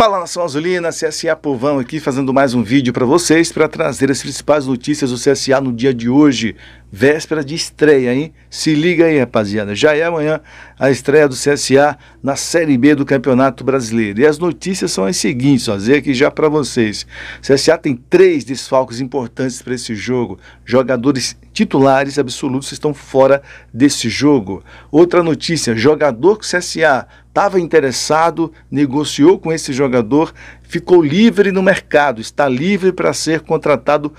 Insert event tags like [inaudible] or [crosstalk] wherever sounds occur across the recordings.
Fala Nação Azulina, CSA Povão aqui fazendo mais um vídeo para vocês para trazer as principais notícias do CSA no dia de hoje, véspera de estreia, hein? Se liga aí, rapaziada. Já é amanhã a estreia do CSA na Série B do Campeonato Brasileiro. E as notícias são as seguintes, fazer aqui já para vocês. CSA tem três desfalques importantes para esse jogo. Jogadores titulares absolutos estão fora desse jogo. Outra notícia, jogador que o CSA estava interessado, negociou com esse jogador, ficou livre no mercado, está livre para ser contratado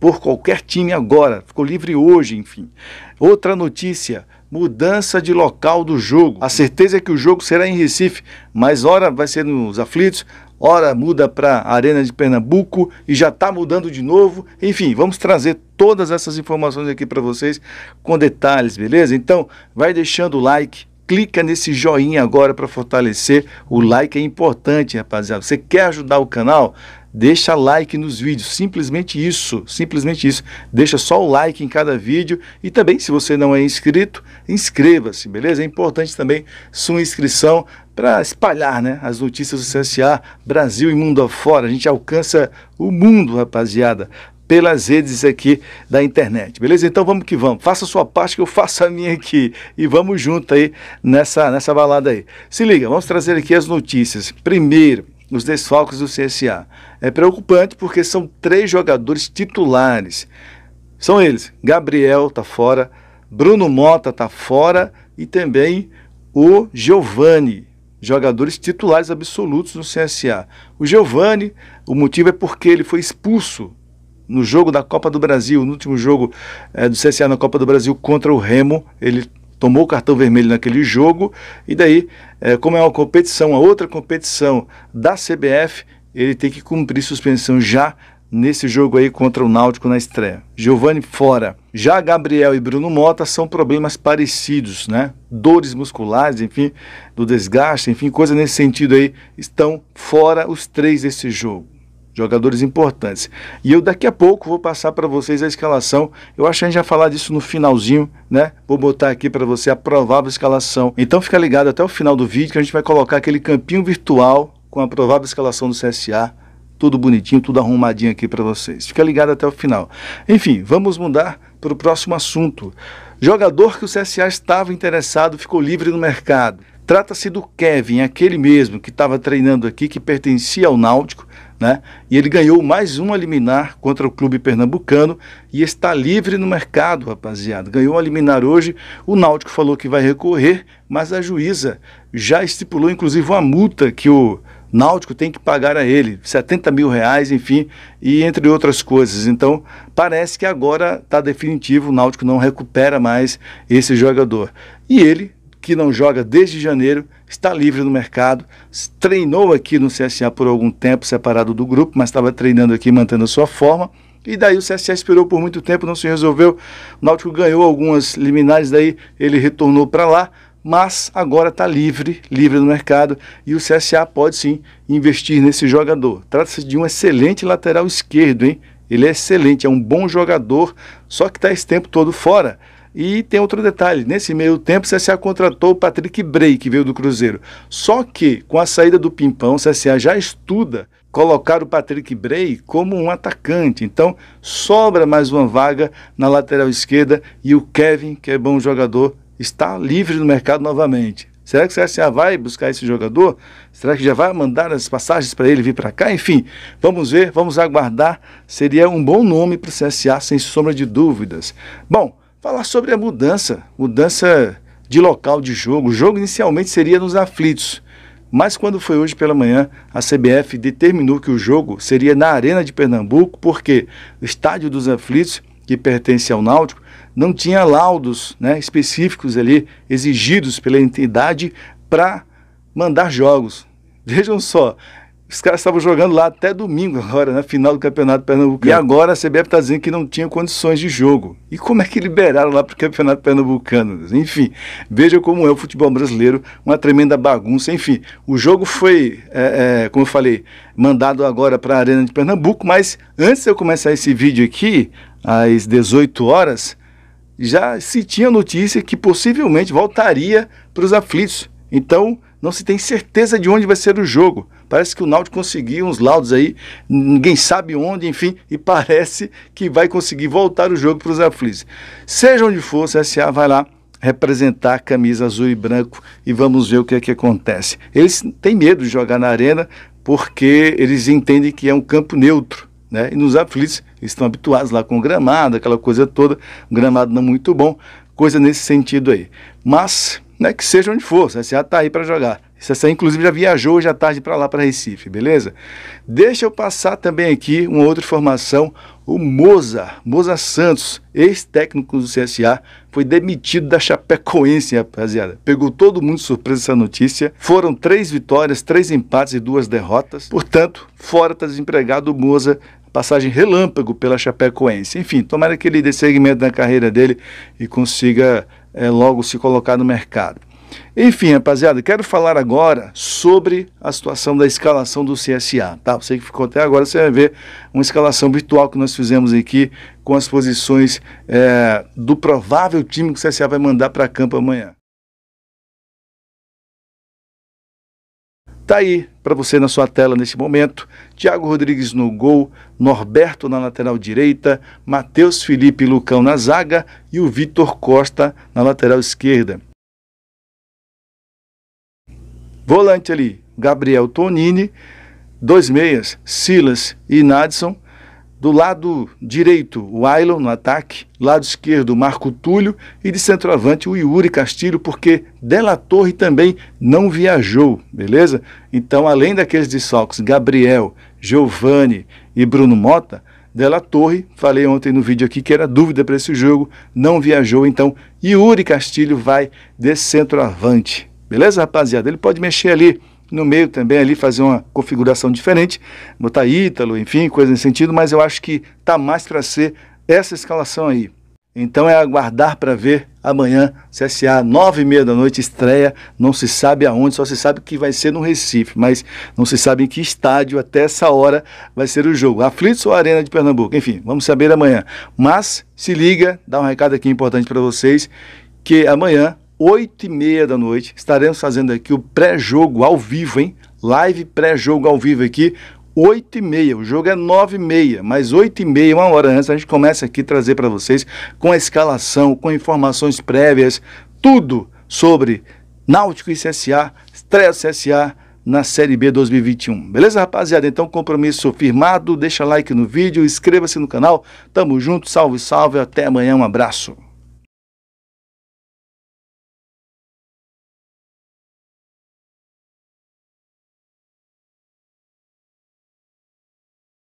por qualquer time agora, ficou livre hoje, enfim. Outra notícia: mudança de local do jogo. A certeza é que o jogo será em Recife, mas hora vai ser nos aflitos, hora muda para a Arena de Pernambuco e já está mudando de novo. Enfim, vamos trazer todas essas informações aqui para vocês com detalhes, beleza? Então, vai deixando o like, clica nesse joinha agora para fortalecer. O like é importante, rapaziada. Você quer ajudar o canal? Deixa like nos vídeos, simplesmente isso, simplesmente isso. Deixa só o like em cada vídeo e também, se você não é inscrito, inscreva-se, beleza? É importante também sua inscrição para espalhar né, as notícias do CSA Brasil e mundo afora. A gente alcança o mundo, rapaziada pelas redes aqui da internet. Beleza? Então vamos que vamos. Faça a sua parte que eu faço a minha aqui. E vamos junto aí nessa, nessa balada aí. Se liga, vamos trazer aqui as notícias. Primeiro, os desfalques do CSA. É preocupante porque são três jogadores titulares. São eles: Gabriel tá fora, Bruno Mota tá fora e também o Giovani, jogadores titulares absolutos no CSA. O Giovani, o motivo é porque ele foi expulso no jogo da Copa do Brasil, no último jogo é, do CSA na Copa do Brasil contra o Remo, ele tomou o cartão vermelho naquele jogo, e daí, é, como é uma competição, a outra competição da CBF, ele tem que cumprir suspensão já nesse jogo aí contra o Náutico na estreia. Giovani fora. Já Gabriel e Bruno Mota são problemas parecidos, né? Dores musculares, enfim, do desgaste, enfim, coisa nesse sentido aí, estão fora os três desse jogo jogadores importantes. E eu daqui a pouco vou passar para vocês a escalação. Eu acho que a gente vai falar disso no finalzinho, né? Vou botar aqui para você a provável escalação. Então fica ligado até o final do vídeo que a gente vai colocar aquele campinho virtual com a provável escalação do CSA. Tudo bonitinho, tudo arrumadinho aqui para vocês. Fica ligado até o final. Enfim, vamos mudar para o próximo assunto. Jogador que o CSA estava interessado ficou livre no mercado. Trata-se do Kevin, aquele mesmo que estava treinando aqui, que pertencia ao Náutico, né? E ele ganhou mais uma liminar contra o clube pernambucano e está livre no mercado, rapaziada. Ganhou a liminar hoje. O Náutico falou que vai recorrer, mas a juíza já estipulou, inclusive, uma multa que o Náutico tem que pagar a ele, 70 mil reais, enfim, e entre outras coisas. Então, parece que agora está definitivo, o Náutico não recupera mais esse jogador. E ele que não joga desde janeiro, está livre no mercado, treinou aqui no CSA por algum tempo, separado do grupo, mas estava treinando aqui, mantendo a sua forma. E daí o CSA esperou por muito tempo, não se resolveu. O Náutico ganhou algumas liminares, daí ele retornou para lá, mas agora está livre, livre no mercado, e o CSA pode sim investir nesse jogador. Trata-se de um excelente lateral esquerdo, hein? Ele é excelente, é um bom jogador, só que está esse tempo todo fora. E tem outro detalhe: nesse meio tempo, o CSA contratou o Patrick Bray, que veio do Cruzeiro. Só que, com a saída do Pimpão, o CSA já estuda colocar o Patrick Bray como um atacante. Então, sobra mais uma vaga na lateral esquerda e o Kevin, que é bom jogador, está livre no mercado novamente. Será que o CSA vai buscar esse jogador? Será que já vai mandar as passagens para ele vir para cá? Enfim, vamos ver, vamos aguardar. Seria um bom nome para o CSA, sem sombra de dúvidas. Bom, falar sobre a mudança, mudança de local de jogo. O jogo inicialmente seria nos aflitos, mas quando foi hoje pela manhã, a CBF determinou que o jogo seria na Arena de Pernambuco, porque o estádio dos aflitos, que pertence ao Náutico, não tinha laudos né, específicos ali exigidos pela entidade para mandar jogos. [laughs] Vejam só, os caras estavam jogando lá até domingo, agora, na né? final do Campeonato Pernambucano. E agora a CBF está dizendo que não tinha condições de jogo. E como é que liberaram lá para o Campeonato Pernambucano? Enfim, veja como é o futebol brasileiro, uma tremenda bagunça. Enfim, o jogo foi, é, é, como eu falei, mandado agora para a Arena de Pernambuco, mas antes de eu começar esse vídeo aqui, às 18 horas, já se tinha notícia que possivelmente voltaria para os aflitos. Então, não se tem certeza de onde vai ser o jogo. Parece que o Náutico conseguiu uns laudos aí, ninguém sabe onde, enfim, e [laughs] parece que vai conseguir voltar o jogo para os aflitos. Seja onde for, o CSA vai lá representar a camisa azul e branco e vamos ver o que é que acontece. Eles têm medo de jogar na arena porque eles entendem que é um campo neutro. Né? E nos aflitos, eles estão habituados lá com gramado, aquela coisa toda, um gramado não muito bom, coisa nesse sentido aí. Mas né, que seja onde for, o CSA está aí para jogar. O CSA, inclusive, já viajou hoje à tarde para lá, para Recife, beleza? Deixa eu passar também aqui uma outra informação. O Moza, Moza Santos, ex-técnico do CSA, foi demitido da Chapecoense, rapaziada. Pegou todo mundo de surpresa essa notícia. Foram três vitórias, três empates e duas derrotas. Portanto, fora está desempregado o Moza passagem relâmpago pela Chapecoense. Enfim, tomara que ele dê segmento na carreira dele e consiga é, logo se colocar no mercado. Enfim, rapaziada, quero falar agora sobre a situação da escalação do CSA, tá? Você que ficou até agora, você vai ver uma escalação virtual que nós fizemos aqui com as posições é, do provável time que o CSA vai mandar para campo amanhã. Tá aí para você na sua tela nesse momento. Thiago Rodrigues no gol, Norberto na lateral direita, Matheus Felipe Lucão na zaga e o Vitor Costa na lateral esquerda. Volante ali, Gabriel Tonini, dois meias, Silas e Nadson do lado direito, o Ailon no ataque, lado esquerdo, o Marco Túlio e de centroavante o Yuri Castilho, porque Della Torre também não viajou, beleza? Então, além daqueles de desfalques Gabriel, Giovani e Bruno Mota, Della Torre, falei ontem no vídeo aqui que era dúvida para esse jogo, não viajou, então Yuri Castilho vai de centroavante. Beleza, rapaziada? Ele pode mexer ali no meio também ali fazer uma configuração diferente, botar Ítalo, enfim, coisa nesse sentido, mas eu acho que tá mais para ser essa escalação aí. Então é aguardar para ver amanhã, CSA, nove e meia da noite, estreia, não se sabe aonde, só se sabe que vai ser no Recife, mas não se sabe em que estádio até essa hora vai ser o jogo. Aflitos ou Arena de Pernambuco? Enfim, vamos saber amanhã. Mas se liga, dá um recado aqui importante para vocês, que amanhã 8 e meia da noite, estaremos fazendo aqui o pré-jogo ao vivo, hein? Live pré-jogo ao vivo aqui, 8 e meia. O jogo é 9 e meia, mas 8 e meia, uma hora antes, a gente começa aqui a trazer para vocês com a escalação, com informações prévias, tudo sobre Náutico e CSA, estreia CSA na Série B 2021. Beleza, rapaziada? Então, compromisso firmado, deixa like no vídeo, inscreva-se no canal. Tamo junto, salve, salve, até amanhã, um abraço.